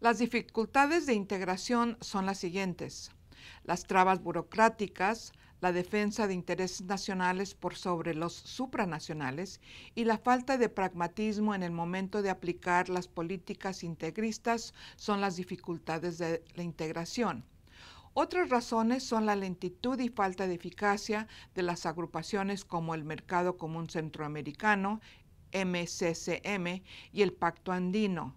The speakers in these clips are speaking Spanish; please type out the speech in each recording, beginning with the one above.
Las dificultades de integración son las siguientes. Las trabas burocráticas, la defensa de intereses nacionales por sobre los supranacionales y la falta de pragmatismo en el momento de aplicar las políticas integristas son las dificultades de la integración. Otras razones son la lentitud y falta de eficacia de las agrupaciones como el Mercado Común Centroamericano, MCCM, y el Pacto Andino,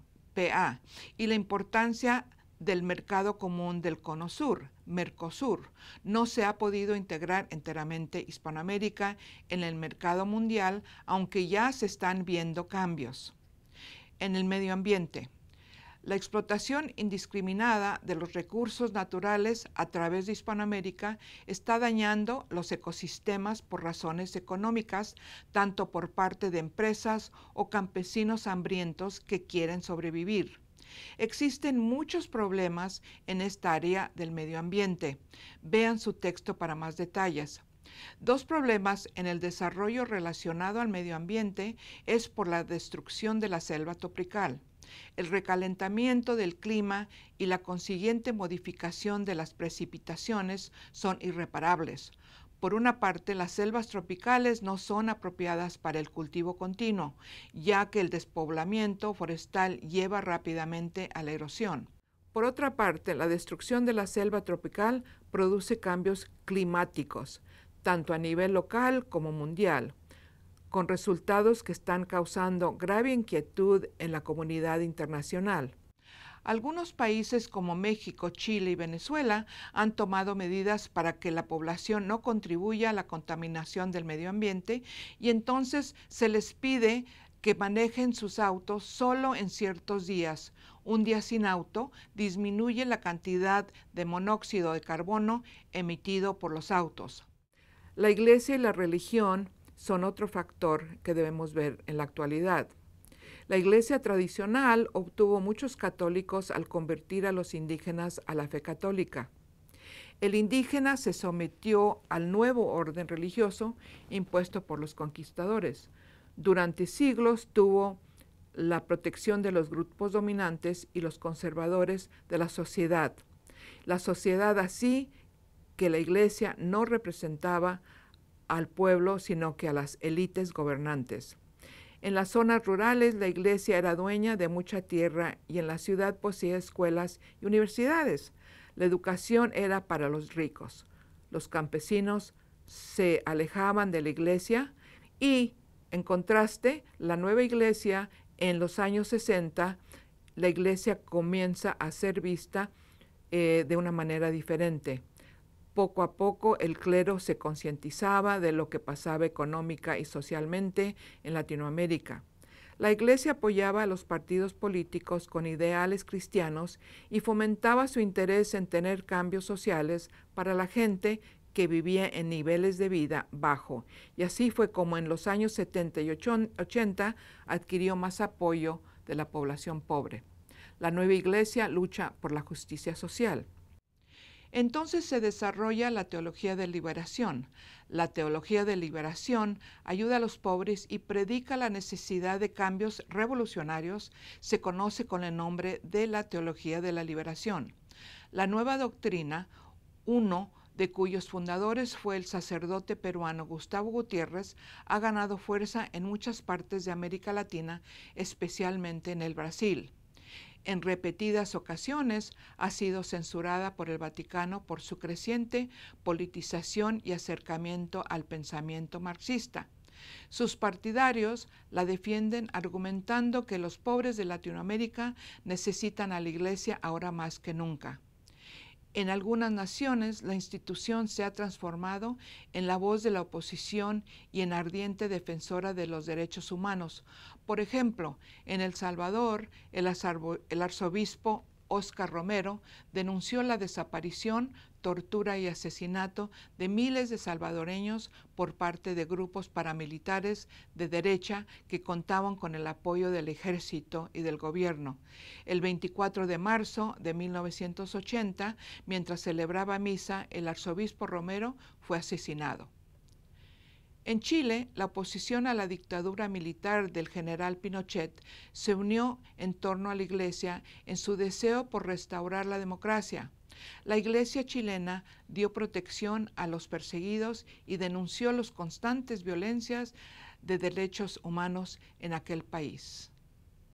y la importancia del mercado común del Cono Sur, Mercosur. No se ha podido integrar enteramente Hispanoamérica en el mercado mundial, aunque ya se están viendo cambios. En el medio ambiente, la explotación indiscriminada de los recursos naturales a través de Hispanoamérica está dañando los ecosistemas por razones económicas, tanto por parte de empresas o campesinos hambrientos que quieren sobrevivir. Existen muchos problemas en esta área del medio ambiente. Vean su texto para más detalles. Dos problemas en el desarrollo relacionado al medio ambiente es por la destrucción de la selva tropical. El recalentamiento del clima y la consiguiente modificación de las precipitaciones son irreparables. Por una parte, las selvas tropicales no son apropiadas para el cultivo continuo, ya que el despoblamiento forestal lleva rápidamente a la erosión. Por otra parte, la destrucción de la selva tropical produce cambios climáticos, tanto a nivel local como mundial, con resultados que están causando grave inquietud en la comunidad internacional. Algunos países como México, Chile y Venezuela han tomado medidas para que la población no contribuya a la contaminación del medio ambiente y entonces se les pide que manejen sus autos solo en ciertos días. Un día sin auto disminuye la cantidad de monóxido de carbono emitido por los autos. La iglesia y la religión son otro factor que debemos ver en la actualidad. La iglesia tradicional obtuvo muchos católicos al convertir a los indígenas a la fe católica. El indígena se sometió al nuevo orden religioso impuesto por los conquistadores. Durante siglos tuvo la protección de los grupos dominantes y los conservadores de la sociedad. La sociedad así que la iglesia no representaba al pueblo, sino que a las élites gobernantes. En las zonas rurales la iglesia era dueña de mucha tierra y en la ciudad poseía escuelas y universidades. La educación era para los ricos. Los campesinos se alejaban de la iglesia y, en contraste, la nueva iglesia en los años 60, la iglesia comienza a ser vista eh, de una manera diferente. Poco a poco el clero se concientizaba de lo que pasaba económica y socialmente en Latinoamérica. La Iglesia apoyaba a los partidos políticos con ideales cristianos y fomentaba su interés en tener cambios sociales para la gente que vivía en niveles de vida bajo. Y así fue como en los años 70 y 80 adquirió más apoyo de la población pobre. La nueva iglesia lucha por la justicia social. Entonces se desarrolla la teología de liberación. La teología de liberación ayuda a los pobres y predica la necesidad de cambios revolucionarios. Se conoce con el nombre de la teología de la liberación. La nueva doctrina, uno de cuyos fundadores fue el sacerdote peruano Gustavo Gutiérrez, ha ganado fuerza en muchas partes de América Latina, especialmente en el Brasil en repetidas ocasiones ha sido censurada por el Vaticano por su creciente politización y acercamiento al pensamiento marxista. Sus partidarios la defienden argumentando que los pobres de Latinoamérica necesitan a la Iglesia ahora más que nunca. En algunas naciones la institución se ha transformado en la voz de la oposición y en ardiente defensora de los derechos humanos. Por ejemplo, en El Salvador, el, arzobispo Oscar Romero denunció la desaparición tortura y asesinato de miles de salvadoreños por parte de grupos paramilitares de derecha que contaban con el apoyo del ejército y del gobierno. El 24 de marzo de 1980, mientras celebraba misa, el arzobispo Romero fue asesinado. En Chile, la oposición a la dictadura militar del general Pinochet se unió en torno a la Iglesia en su deseo por restaurar la democracia. La Iglesia chilena dio protección a los perseguidos y denunció las constantes violencias de derechos humanos en aquel país.